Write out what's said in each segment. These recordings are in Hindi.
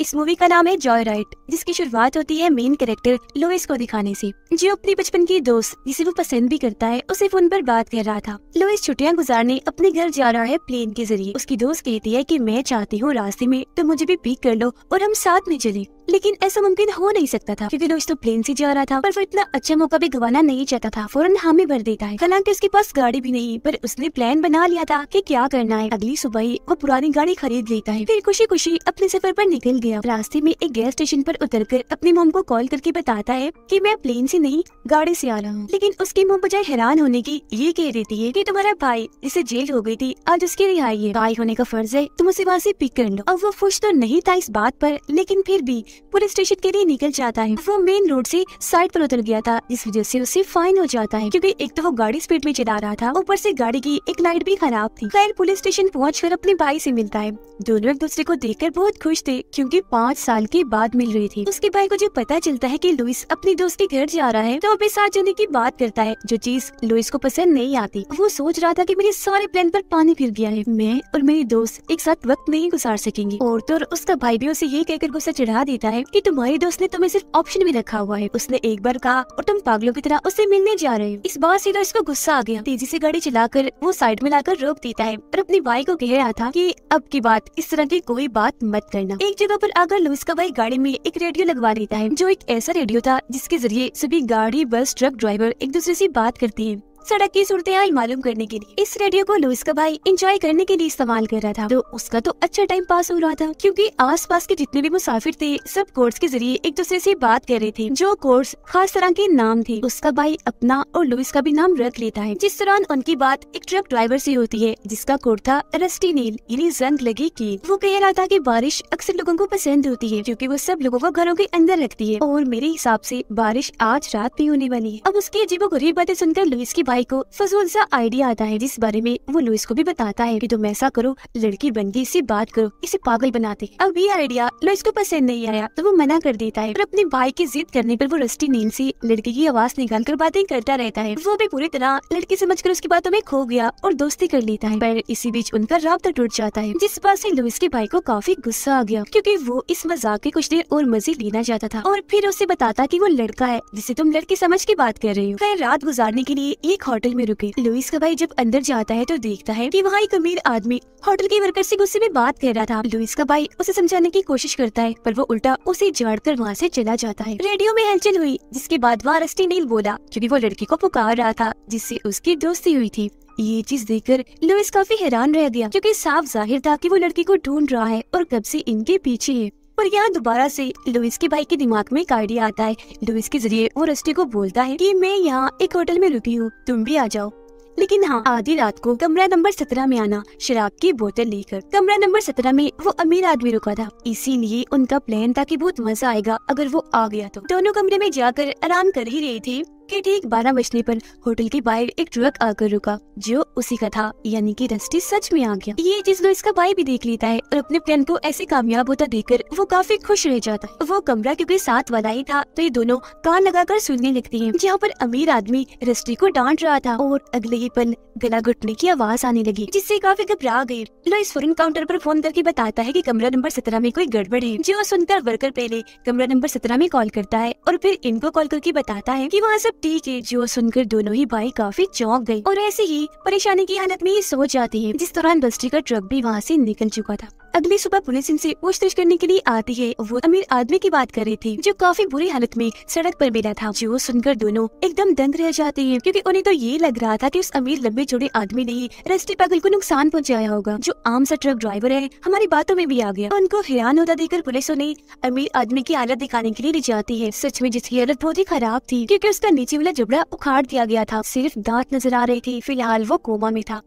इस मूवी का नाम है जॉय राइट जिसकी शुरुआत होती है मेन कैरेक्टर लोइस को दिखाने से जो अपने बचपन की दोस्त जिसे वो पसंद भी करता है उसे फोन पर बात कर रहा था लोइस छुट्टियां गुजारने अपने घर जा रहा है प्लेन के जरिए उसकी दोस्त कहती है कि मैं चाहती हूँ रास्ते में तो मुझे भी पिक कर लो और हम साथ में चले लेकिन ऐसा मुमकिन हो नहीं सकता था क्योंकि रोज तो प्लेन से जा रहा था पर वो इतना अच्छा मौका भी गवाना नहीं चाहता था फौरन हामी भर देता है हालांकि उसके पास गाड़ी भी नहीं पर उसने प्लान बना लिया था कि क्या करना है अगली सुबह ही वो पुरानी गाड़ी खरीद लेता है फिर खुशी खुशी अपने सफर पर निकल गया रास्ते में एक गैस स्टेशन पर कर अपनी मोम को कॉल करके बताता है कि मैं प्लेन से नहीं गाड़ी से आ रहा हूँ लेकिन उसकी मोम बजाय हैरान होने की ये कह देती है कि तुम्हारा भाई जिसे जेल हो गई थी आज उसकी रिहाई है भाई होने का फर्ज है तुम उसे वहाँ से पिक कर लो अब वो खुश तो नहीं था इस बात पर लेकिन फिर भी पुलिस स्टेशन के लिए निकल जाता है वो मेन रोड से साइड पर उतर गया था जिस वजह से उसे फाइन हो जाता है क्योंकि एक तो वो गाड़ी स्पीड में चला रहा था ऊपर से गाड़ी की एक लाइट भी खराब थी खैर पुलिस स्टेशन पहुँच कर अपने भाई ऐसी मिलता है दोनों एक दूसरे को देख बहुत खुश थे क्यूँकी पाँच साल के बाद मिल रही थी उसके भाई को जब पता चलता है की लुइस अपने दोस्त के घर जा रहा है तो अपने साथ जाने की बात करता है जो चीज लुइस को पसंद नहीं आती वो सोच रहा था की मेरे सारे प्लान आरोप पानी फिर गया है मैं और मेरे दोस्त एक साथ वक्त नहीं गुजार सकेंगे और तो उसका भाई भी उसे ये कहकर गुस्सा चढ़ा देता कहता है कि तुम्हारे दोस्त ने तुम्हें सिर्फ ऑप्शन में रखा हुआ है उसने एक बार कहा और तुम पागलों की तरह उससे मिलने जा रहे हो इस बात से तो इसको गुस्सा आ गया तेजी से गाड़ी चलाकर वो साइड में लाकर रोक देता है और अपनी भाई को कह रहा था की अब की बात इस तरह की कोई बात मत करना एक जगह आरोप आकर लुइस का भाई गाड़ी में एक रेडियो लगवा देता है जो एक ऐसा रेडियो था जिसके जरिए सभी गाड़ी बस ट्रक ड्राइवर एक दूसरे ऐसी बात करती है सड़क की सूरत हाल मालूम करने के लिए इस रेडियो को लुइस का भाई इंजॉय करने के लिए इस्तेमाल कर रहा था तो उसका तो अच्छा टाइम पास हो रहा था क्योंकि आसपास के जितने भी मुसाफिर थे सब कोर्स के जरिए एक दूसरे से बात कर रहे थे जो कोर्स खास तरह के नाम थे उसका भाई अपना और लुइस का भी नाम रख लेता है जिस दौरान उनकी बात एक ट्रक ड्राइवर ऐसी होती है जिसका कोर्ट था रस्टी नील यानी जंग लगी की वो कह रहा था की बारिश अक्सर लोगों को पसंद होती है क्यूँकी वो सब लोगों को घरों के अंदर रखती है और मेरे हिसाब ऐसी बारिश आज रात भी होने वाली है अब उसकी अजीबो गरीब बातें सुनकर लुइस की भाई को फजूल सा आइडिया आता है जिस बारे में वो लुइस को भी बताता है कि तुम ऐसा करो लड़की बन गई इससे बात करो इसे पागल बनाते अब ये आइडिया लुइस को पसंद नहीं आया तो वो मना कर देता है और अपने भाई की जिद करने पर वो रस्टी नींद से लड़की की आवाज निकाल कर बातें करता रहता है वो भी पूरी तरह लड़की समझ कर उसकी बातों में खो गया और दोस्ती कर लेता है पर इसी बीच उनका रबता टूट जाता है जिस बात से लुइस के भाई को काफी गुस्सा आ गया क्योंकि वो इस मजाक के कुछ देर और मजे लेना चाहता था और फिर उसे बताता कि वो लड़का है जिसे तुम लड़की समझ के बात कर रही हो रात गुजारने के लिए एक एक होटल में रुके लुइस का भाई जब अंदर जाता है तो देखता है कि वहाँ एक अमीर आदमी होटल के वर्कर से गुस्से में बात कर रहा था लुइस का भाई उसे समझाने की कोशिश करता है पर वो उल्टा उसे झाड़ कर वहाँ से चला जाता है रेडियो में हलचल हुई जिसके बाद वहाँ रस्टी नील बोला क्यूँकी वो लड़की को पुकार रहा था जिससे उसकी दोस्ती हुई थी ये चीज देखकर लुइस काफी हैरान रह गया क्योंकि साफ जाहिर था कि वो लड़की को ढूंढ रहा है और कब से इनके पीछे है पर यहाँ दोबारा से लुइस के भाई के दिमाग में एक आइडिया आता है लुइस के जरिए वो रस्टी को बोलता है कि मैं यहाँ एक होटल में रुकी हूँ तुम भी आ जाओ लेकिन हाँ आधी रात को कमरा नंबर सत्रह में आना शराब की बोतल लेकर कमरा नंबर सत्रह में वो अमीर आदमी रुका था इसीलिए उनका प्लान था कि बहुत मजा आएगा अगर वो आ गया तो दोनों कमरे में जाकर आराम कर ही रहे थे के ठीक बारह बजने पर होटल के बाहर एक ट्रक आकर रुका जो उसी का था यानी कि रस्टी सच में आ गया ये चीज इसका भाई भी देख लेता है और अपने प्लान को ऐसे कामयाब होता देखकर वो काफी खुश रह जाता है वो कमरा क्योंकि साथ वाला ही था तो ये दोनों कान लगाकर सुनने लगती हैं जहाँ पर अमीर आदमी रस्टी को डांट रहा था और अगले ही पल गला घुटने की आवाज आने लगी जिससे काफी घबरा गई लोइस फोरन काउंटर पर फोन करके बताता है कि कमरा नंबर सत्रह में कोई गड़बड़ है जो सुनकर वर्कर पहले कमरा नंबर सत्रह में कॉल करता है और फिर इनको कॉल करके बताता है कि वहाँ से टी के जो सुनकर दोनों ही भाई काफी चौंक गए और ऐसे ही परेशानी की हालत में ही सोच जाती है जिस दौरान बस्ती का ट्रक भी वहाँ से निकल चुका था अगली सुबह पुलिस इनसे पूछताछ करने के लिए आती है वो अमीर आदमी की बात कर रही थी जो काफी बुरी हालत में सड़क पर मिला था जो सुनकर दोनों एकदम दंग रह जाते हैं क्योंकि उन्हें तो ये लग रहा था कि उस अमीर लंबे चौड़े आदमी ने ही रस्ते पागल को नुकसान पहुँचाया होगा जो आम सा ट्रक ड्राइवर है हमारी बातों में भी आ गया उनको हैरान होता देखकर पुलिस उन्हें अमीर आदमी की हालत दिखाने के लिए ले जाती है सच में जिसकी हालत बहुत ही खराब थी क्यूँकी उसका नीचे वाला जबड़ा उखाड़ दिया गया था सिर्फ दाँत नजर आ रही थी फिलहाल वो कोमा में था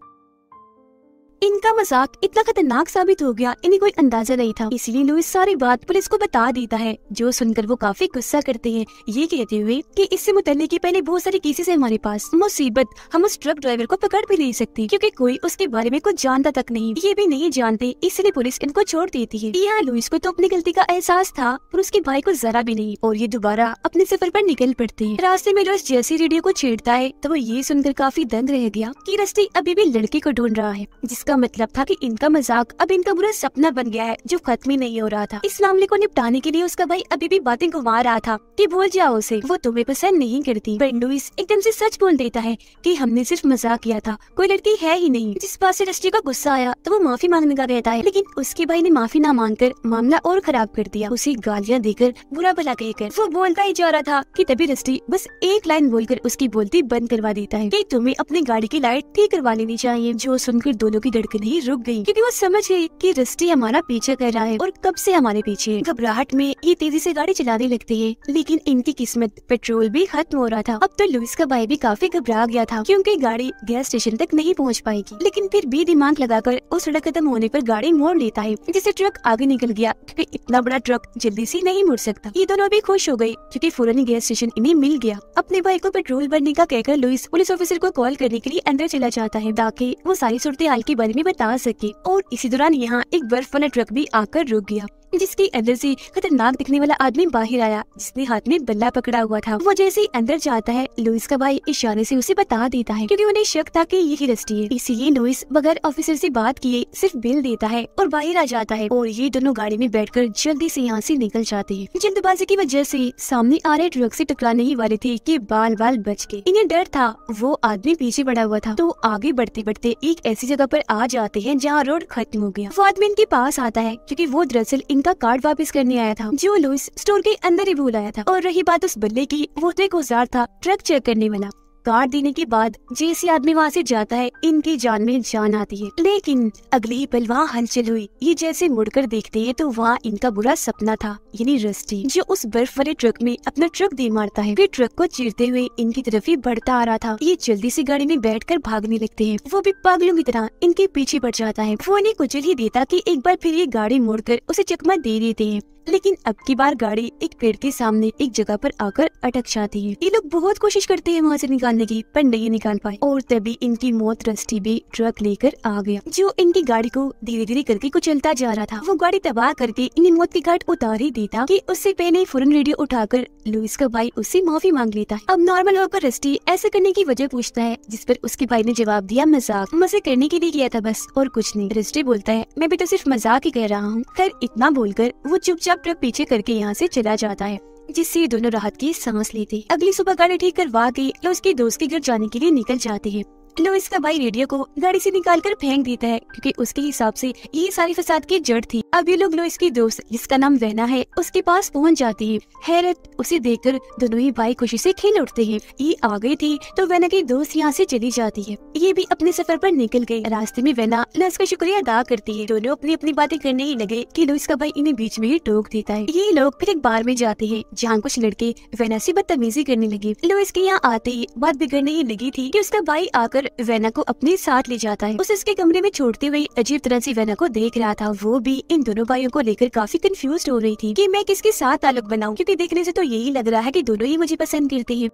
इनका मजाक इतना खतरनाक साबित हो गया इन्हें कोई अंदाजा नहीं था इसलिए लुइस सारी बात पुलिस को बता देता है जो सुनकर वो काफी गुस्सा करते हैं ये कहते हुए कि इससे के पहले बहुत सारे केसेस है हमारे पास मुसीबत हम उस ट्रक ड्राइवर को पकड़ भी नहीं सकते क्योंकि कोई उसके बारे में कुछ जानता तक नहीं ये भी नहीं जानते इसलिए पुलिस इनको छोड़ देती है यहाँ लुइस को तो अपनी गलती का एहसास था पर उसके भाई को जरा भी नहीं और ये दोबारा अपने सफर आरोप निकल पड़ते है रास्ते में लुइस जैसे रेडियो को छेड़ता है तो वो ये सुनकर काफी दंग रह गया की रस्ते अभी भी लड़के को ढूंढ रहा है जिस इसका मतलब था कि इनका मजाक अब इनका बुरा सपना बन गया है जो खत्म ही नहीं हो रहा था इस मामले को निपटाने के लिए उसका भाई अभी भी बातें घुमा रहा था कि भूल जाओ उसे वो तुम्हें पसंद नहीं करती बेंडुइस एकदम से सच बोल देता है कि हमने सिर्फ मजाक किया था कोई लड़की है ही नहीं जिस बात से रश्मि का गुस्सा आया तो वो माफी मांगने का कहता है लेकिन उसके भाई ने माफी ना कर मामला और खराब कर दिया उसे गालियाँ देकर बुरा भला कहकर वो बोलता ही जा रहा था कि तभी रस्टी बस एक लाइन बोलकर उसकी बोलती बंद करवा देता है कि तुम्हें अपनी गाड़ी की लाइट ठीक करवा लेनी चाहिए जो सुनकर दोनों की धड़कने रुक गई क्योंकि वो समझ गई कि रस्टी हमारा पीछे कर रहा है और कब से हमारे पीछे घबराहट में ही तेजी से गाड़ी चलाने लगती है लेकिन इनकी किस्मत पेट्रोल भी खत्म हो रहा था अब तो लुइस का भाई भी काफी घबरा गया था क्योंकि गाड़ी गैस स्टेशन तक नहीं पहुँच पाएगी लेकिन फिर भी दिमाग लगाकर उस सड़क खत्म होने पर गाड़ी मोड़ लेता है जिससे ट्रक आगे निकल गया क्यूँकी इतना बड़ा ट्रक जल्दी से नहीं मुड़ सकता ये दोनों भी खुश हो गयी क्यूँकी फौरन गैस स्टेशन इन्हें मिल गया अपने भाई को पेट्रोल भरने का कहकर लुइस पुलिस ऑफिसर को कॉल करने के लिए अंदर चला जाता है ताकि वो सारी सूरत हाल की बारे में बता सके और इसी दौरान यहाँ एक बर्फ वाला ट्रक भी आकर रुक गया जिसकी अंदर से खतरनाक दिखने वाला आदमी बाहर आया जिसने हाथ में बल्ला पकड़ा हुआ था वो जैसे ही अंदर जाता है लुइस का भाई इशारे से उसे बता देता है क्योंकि उन्हें शक था कि यही रस्टी है इसीलिए लुइस बगैर ऑफिसर से बात किए सिर्फ बिल देता है और बाहर आ जाता है और ये दोनों गाड़ी में बैठ कर जल्दी ऐसी यहाँ ऐसी निकल जाते हैं जल्दबाजी की वजह ऐसी सामने आ रहे ट्रक ऐसी टकराने ही वाले थे की बाल बाल बच गए इन्हें डर था वो आदमी पीछे बढ़ा हुआ था तो आगे बढ़ते बढ़ते एक ऐसी जगह आरोप आ जाते हैं जहाँ रोड खत्म हो गया वो आदमी इनके पास आता है क्यूँकी वो दरअसल का कार्ड वापस करने आया था जो लुइस स्टोर के अंदर ही भूल आया था और रही बात उस बल्ले की वो तो एक औजार था ट्रक चेक करने वाला कार्ड देने के बाद जैसे आदमी वहाँ से जाता है इनकी जान में जान आती है लेकिन अगले ही पल वहाँ हलचल हुई ये जैसे मुड़कर देखते हैं तो वहाँ इनका बुरा सपना था यानी रस्टी जो उस बर्फ वाले ट्रक में अपना ट्रक दे मारता है फिर ट्रक को चीरते हुए इनकी तरफ ही बढ़ता आ रहा था ये जल्दी ऐसी गाड़ी में बैठ भागने लगते हैं वो भी पागलों की तरह इनके पीछे पड़ जाता है वो इन्हें कुचल ही देता की एक बार फिर ये गाड़ी मुड़ उसे चकमा दे देते हैं लेकिन अब की बार गाड़ी एक पेड़ के सामने एक जगह पर आकर अटक जाती है ये लोग बहुत कोशिश करते हैं वहाँ से निकालने की पर नहीं निकाल पाए और तभी इनकी मौत रस्टी भी ट्रक लेकर आ गया जो इनकी गाड़ी को धीरे धीरे करके कुचलता जा रहा था वो गाड़ी तबाह करके इन्हें मौत की घाट उतार ही देता की उससे पहले फौरन रेडियो उठाकर लुइस का भाई उससे माफी मांग लेता अब नॉर्मल होकर रस्टी ऐसे करने की वजह पूछता है जिस पर उसके भाई ने जवाब दिया मजाक मजे करने के लिए किया था बस और कुछ नहीं रस्टी बोलता है मैं भी तो सिर्फ मजाक ही कह रहा हूँ खैर इतना बोलकर वो चुपचाप ट्रक पीछे करके यहाँ से चला जाता है जिससे दोनों राहत की सांस लेते अगली सुबह गाड़ी ठीक करवा के उसके दोस्त के घर जाने के लिए निकल जाते हैं लोइस का भाई रेडियो को गाड़ी से निकाल कर फेंक देता है क्योंकि उसके हिसाब से ये सारी फसाद की जड़ थी अब ये लोग लोइस की दोस्त जिसका नाम रहना है उसके पास पहुंच जाती है हैरत उसे देखकर दोनों ही भाई खुशी से खेल उठते हैं ये आ गई थी तो वेना की दोस्त यहाँ से चली जाती है ये भी अपने सफर पर निकल गई रास्ते में वेना लोइस का शुक्रिया अदा करती है दोनों अपनी अपनी बातें करने ही लगे की लोइस का भाई इन्हें बीच में ही टोक देता है ये लोग फिर एक बार में जाते हैं जहाँ कुछ लड़के वेना से बदतमीजी करने लगे लोइस के यहाँ आते ही बात बिगड़ने ही लगी थी की उसका भाई आकर वेना को अपने साथ ले जाता है उस इसके कमरे में छोड़ते हुए अजीब तरह से वेना को देख रहा था वो भी इन दोनों भाइयों को लेकर काफी कंफ्यूज हो रही थी कि मैं किसके साथ ताल्लुक बनाऊं क्योंकि देखने से तो यही लग रहा है कि दोनों ही मुझे पसंद करते हैं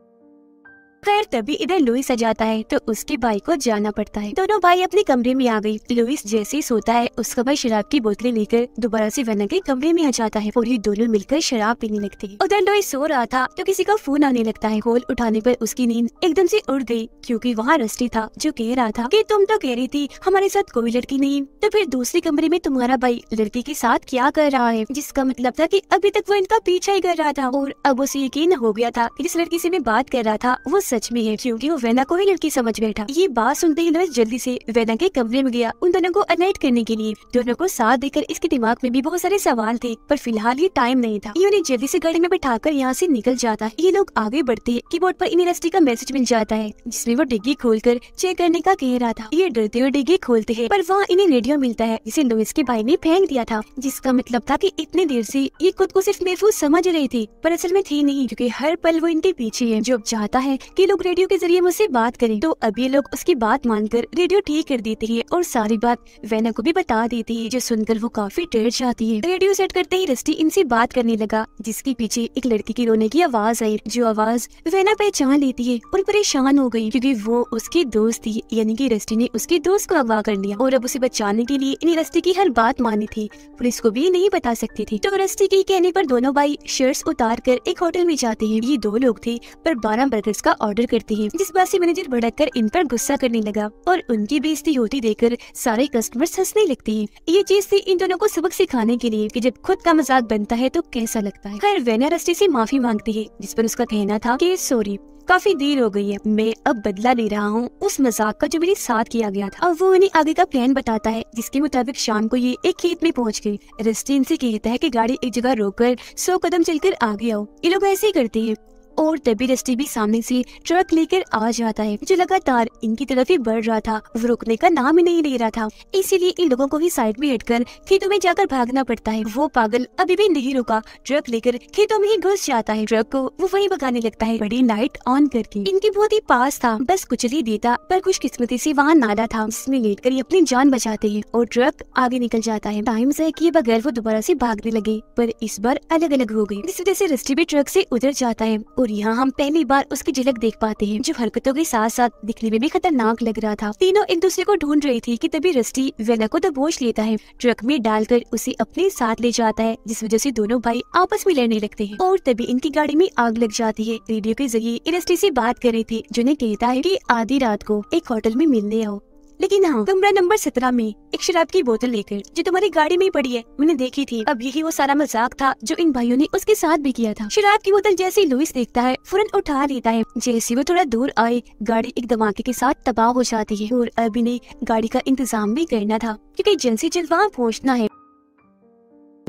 खैर तभी इधर लुइस आ जाता है तो उसके भाई को जाना पड़ता है दोनों भाई अपने कमरे में आ गई लुइस जैसे ही सोता है उसका भाई शराब की बोतलें लेकर दोबारा से वना के कमरे में आ जाता है और ये दोनों मिलकर शराब पीने लगते हैं उधर लुइस सो रहा था तो किसी का फोन आने लगता है कॉल उठाने पर उसकी नींद एकदम से उड़ गई क्योंकि वहाँ रस्टी था जो कह रहा था कि तुम तो कह रही थी हमारे साथ कोई लड़की नहीं तो फिर दूसरे कमरे में तुम्हारा भाई लड़की के साथ क्या कर रहा है जिसका मतलब था कि अभी तक वो इनका पीछा ही कर रहा था और अब उसे यकीन हो गया था जिस लड़की से मैं बात कर रहा था वो सच में है क्योंकि वो वैना को ही लड़की समझ बैठा ये बात सुनते ही नरेश जल्दी से वैना के कमरे में गया उन दोनों को अनाइट करने के लिए दोनों को साथ देकर इसके दिमाग में भी बहुत सारे सवाल थे पर फिलहाल ये टाइम नहीं था ये उन्हें जल्दी से गाड़ी में बैठा कर यहाँ से निकल जाता ये लोग आगे बढ़ते की बोर्ड पर इन्हें रस्टी का मैसेज मिल जाता है जिसमें वो डिग्गी कर चेक करने का कह रहा था ये डरते हुए डिग्गी खोलते है पर वहाँ इन्हें रेडियो मिलता है जिसे लोइस के भाई ने फेंक दिया था जिसका मतलब था की इतनी देर ऐसी ये खुद को सिर्फ महफूज समझ रही थी पर असल में थी नहीं क्योंकि हर पल वो इनके पीछे है जो चाहता है कि ये लोग रेडियो के जरिए मुझसे बात करें तो अब ये लोग उसकी बात मानकर रेडियो ठीक कर देती है और सारी बात वैना को भी बता देती है जो सुनकर वो काफी डर जाती है रेडियो सेट करते ही रस्टी इनसे बात करने लगा जिसके पीछे एक लड़की की रोने की आवाज आई जो आवाज वैना पहचान लेती है और परेशान हो गयी क्यूँकी वो उसकी दोस्त थी यानी की रस्टी ने उसके दोस्त को अगवा कर लिया और अब उसे बचाने के लिए इन्हें रस्टी की हर बात मानी थी पुलिस को भी नहीं बता सकती थी तो रस्टी के कहने पर दोनों भाई शर्ट्स उतार कर एक होटल में जाते हैं ये दो लोग थे पर बारह ब्रदर्स का ऑर्डर करती है जिस बात ऐसी मैनेजर भड़क कर इन पर गुस्सा करने लगा और उनकी बेजती होती देखकर सारे कस्टमर हंसने लगते है ये चीज थी इन दोनों को सबक सिखाने के लिए कि जब खुद का मजाक बनता है तो कैसा लगता है खैर वेना रस्टी ऐसी माफी मांगती है जिस पर उसका कहना था की सॉरी काफी देर हो गई है मैं अब बदला ले रहा हूँ उस मजाक का जो मेरे साथ किया गया था और वो उन्हें आगे का प्लान बताता है जिसके मुताबिक शाम को ये एक खेत में पहुँच गई रस्ते इनसे कहता है कि गाड़ी एक जगह रोककर सौ कदम चलकर आगे आओ ये लोग ऐसे ही करते हैं और तभी रस्टी भी सामने से ट्रक लेकर आ जाता है जो लगातार इनकी तरफ ही बढ़ रहा था वो रुकने का नाम ही नहीं ले रहा था इसीलिए इन लोगों को भी साइड में हटकर खेतों में जाकर भागना पड़ता है वो पागल अभी भी नहीं रुका ट्रक लेकर खेतों में ही घुस जाता है ट्रक को वो वही भगाने लगता है बड़ी लाइट ऑन करके इनके बहुत ही पास था बस कुचली देता पर कुछ किस्मती से वहाँ नाला था उसमें लेट कर अपनी जान बचाते हैं और ट्रक आगे निकल जाता है टाइम से किए बगैर वो दोबारा से भागने लगे पर इस बार अलग अलग हो गयी इस वजह से रस्टी भी ट्रक से उधर जाता है और यहाँ हम पहली बार उसकी झलक देख पाते हैं जो हरकतों के साथ साथ दिखने में भी खतरनाक लग रहा था तीनों एक दूसरे को ढूंढ रही थी की तभी रस्टी वेला को दबोच तो लेता है ट्रक में डालकर उसे अपने साथ ले जाता है जिस वजह से दोनों भाई आपस में लड़ने लगते हैं और तभी इनकी गाड़ी में आग लग जाती है रेडियो के जरिए रस्टी से बात कर रही थी जिन्हें कहता है की आधी रात को एक होटल में मिलने आओ लेकिन हाँ कमरा नंबर सत्रह में एक शराब की बोतल लेकर जो तुम्हारी गाड़ी में ही पड़ी है मैंने देखी थी अब यही वो सारा मजाक था जो इन भाइयों ने उसके साथ भी किया था शराब की बोतल जैसे ही लुइस देखता है फुरन उठा लेता है जैसे वो थोड़ा दूर आए गाड़ी एक धमाके के साथ तबाह हो जाती है और अभी ने गाड़ी का इंतजाम भी करना था क्यूँकी जल्द ऐसी जल्द वहाँ पहुँचना है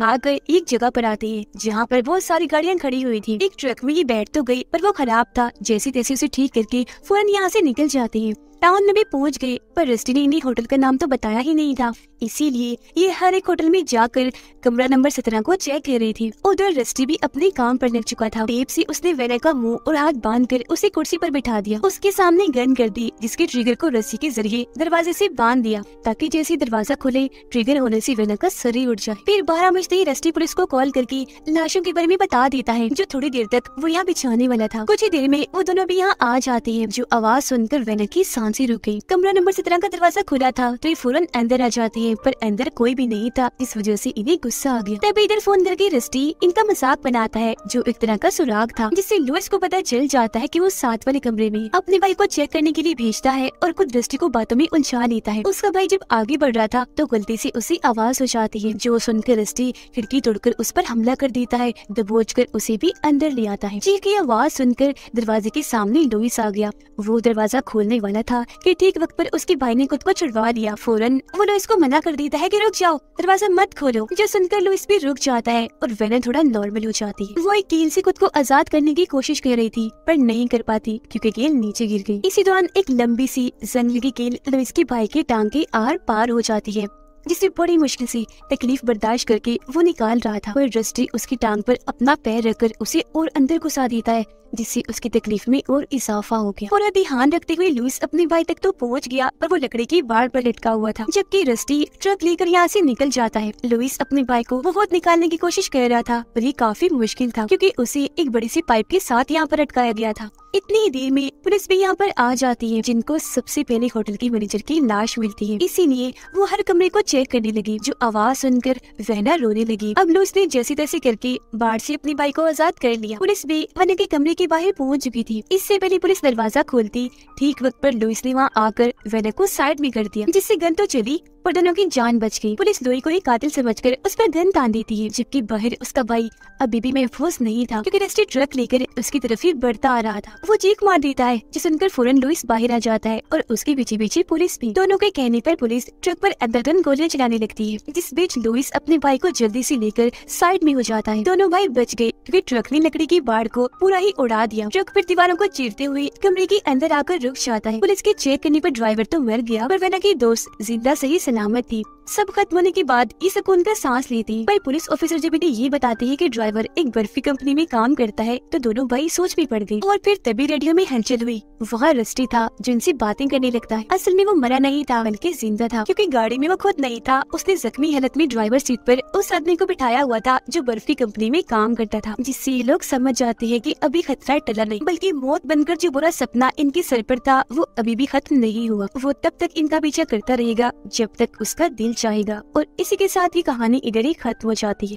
आकर एक जगह पर आती है जहाँ पर बहुत सारी गाड़ियाँ खड़ी हुई थी एक ट्रक में ये बैठ तो गई पर वो खराब था जैसे तैसे उसे ठीक करके फौरन यहाँ से निकल जाती है टाउन में भी पहुंच गए पर रस्टी ने इन्हें होटल का नाम तो बताया ही नहीं था इसीलिए ये हर एक होटल में जाकर कमरा नंबर सत्रह को चेक कर रही थी उधर रस्टी भी अपने काम पर लग चुका था टेप से उसने वेना का मुंह और हाथ बांध कर उसे कुर्सी पर बिठा दिया उसके सामने गन कर दी जिसके ट्रिगर को रस्सी के जरिए दरवाजे से बांध दिया ताकि जैसे दरवाजा खुले ट्रिगर होने से वेना का सर उठ जाए फिर बारह बजते ही रस्टी पुलिस को कॉल करके लाशों के बारे में बता देता है जो थोड़ी देर तक वो यहाँ बिछाने वाला था कुछ ही देर में वो दोनों भी यहाँ आ जाते हैं जो आवाज सुनकर वेना की सांस सी रुक गई कमरा नंबर सत्रह का दरवाजा खुला था तो ये फौरन अंदर आ जाते हैं पर अंदर कोई भी नहीं था इस वजह से इन्हें गुस्सा आ गया तभी इधर फोन करके रस्टी इनका मजाक बनाता है जो एक तरह का सुराग था जिससे लुइस को पता चल जाता है की वो सात वाले कमरे में अपने भाई को चेक करने के लिए भेजता है और खुद रस्टी को बातों में उलझा लेता है उसका भाई जब आगे बढ़ रहा था तो गलती से उसे आवाज हो जाती है जो सुनकर रस्टी खिड़की तोड़कर उस पर हमला कर देता है दबोच कर उसे भी अंदर ले आता है चीख की आवाज सुनकर दरवाजे के सामने लुइस आ गया वो दरवाजा खोलने वाला था था कि ठीक वक्त पर उसकी भाई ने खुद को छुड़वा दिया फौरन वो लुइस को मना कर देता है कि रुक जाओ दरवाजा मत खोलो जो सुनकर लुइस भी रुक जाता है और वेना थोड़ा नॉर्मल हो जाती है वो एक गेल से खुद को आजाद करने की कोशिश कर रही थी पर नहीं कर पाती क्योंकि गेल नीचे गिर गई इसी दौरान एक लंबी सी जंगली की कील लुइस की भाई के टांग के आर पार हो जाती है जिसे बड़ी मुश्किल से तकलीफ बर्दाश्त करके वो निकाल रहा था और रस्टी उसकी टांग पर अपना पैर रखकर उसे और अंदर घुसा देता है जिससे उसकी तकलीफ में और इजाफा हो गया पूरा ध्यान रखते हुए लुइस अपने भाई तक तो पहुंच गया पर वो लकड़ी की बाढ़ पर लटका हुआ था जबकि रस्टी ट्रक लेकर यहाँ से निकल जाता है लुइस अपने भाई को बहुत निकालने की कोशिश कर रहा था पर ये काफी मुश्किल था क्योंकि उसे एक बड़ी सी पाइप के साथ यहाँ पर अटकाया गया था इतनी देर में पुलिस भी यहाँ पर आ जाती है जिनको सबसे पहले होटल की मैनेजर की लाश मिलती है इसीलिए वो हर कमरे को चेक करने लगी जो आवाज सुनकर वहना रोने लगी अब लुइस ने जैसी तैसी करके बाढ़ से अपनी भाई को आजाद कर लिया पुलिस भी वन के कमरे के के बाहर पहुंच चुकी थी इससे पहले पुलिस दरवाजा खोलती ठीक वक्त पर लुइस ने वहाँ आकर वेना को साइड में कर दिया जिससे गन तो चली पर दोनों की जान बच गई पुलिस लोई को ही कातिल समझकर उस पर गन तान देती है जबकि बाहर उसका भाई अभी भी महफूज नहीं था क्योंकि रस्टी ट्रक लेकर उसकी तरफ ही बढ़ता आ रहा था वो चीख मार देता है जिस सुनकर फोरन लुइस बाहर आ जाता है और उसके पीछे पीछे पुलिस भी दोनों के कहने आरोप पुलिस ट्रक आरोप अंधाधन गोलियां चलाने लगती है जिस बीच लुइस अपने भाई को जल्दी ऐसी लेकर साइड में हो जाता है दोनों भाई बच गए क्यूँकी ट्रक ने लकड़ी की बाढ़ को पूरा ही उड़ा दिया ट्रक आरोप दीवारों को चीरते हुए कमरे के अंदर आकर रुक जाता है पुलिस के चेक करने आरोप ड्राइवर तो मर गया पर वैना की दोस्त जिंदा सही सलामत थी सब खत्म होने के बाद इस सुकून का सांस ली थी भाई पुलिस ऑफिसर जब इन्हें ये बताती है कि ड्राइवर एक बर्फी कंपनी में काम करता है तो दोनों भाई सोच भी पड़ गयी और फिर तभी रेडियो में हलचल हुई वह रस्टी था जिनसे बातें करने लगता है असल में वो मरा नहीं था बल्कि जिंदा था क्यूँकी गाड़ी में वो खुद नहीं था उसने जख्मी हालत में ड्राइवर सीट पर उस आदमी को बिठाया हुआ था जो बर्फी कंपनी में काम करता था जिससे ये लोग समझ जाते है की अभी खतरा टला नहीं बल्कि मौत बनकर जो बुरा सपना इनके सर पर था वो अभी भी खत्म नहीं हुआ वो तब तक इनका पीछा करता रहेगा जब तक तक उसका दिल चाहेगा और इसी के साथ ही कहानी इधर ही खत्म हो जाती है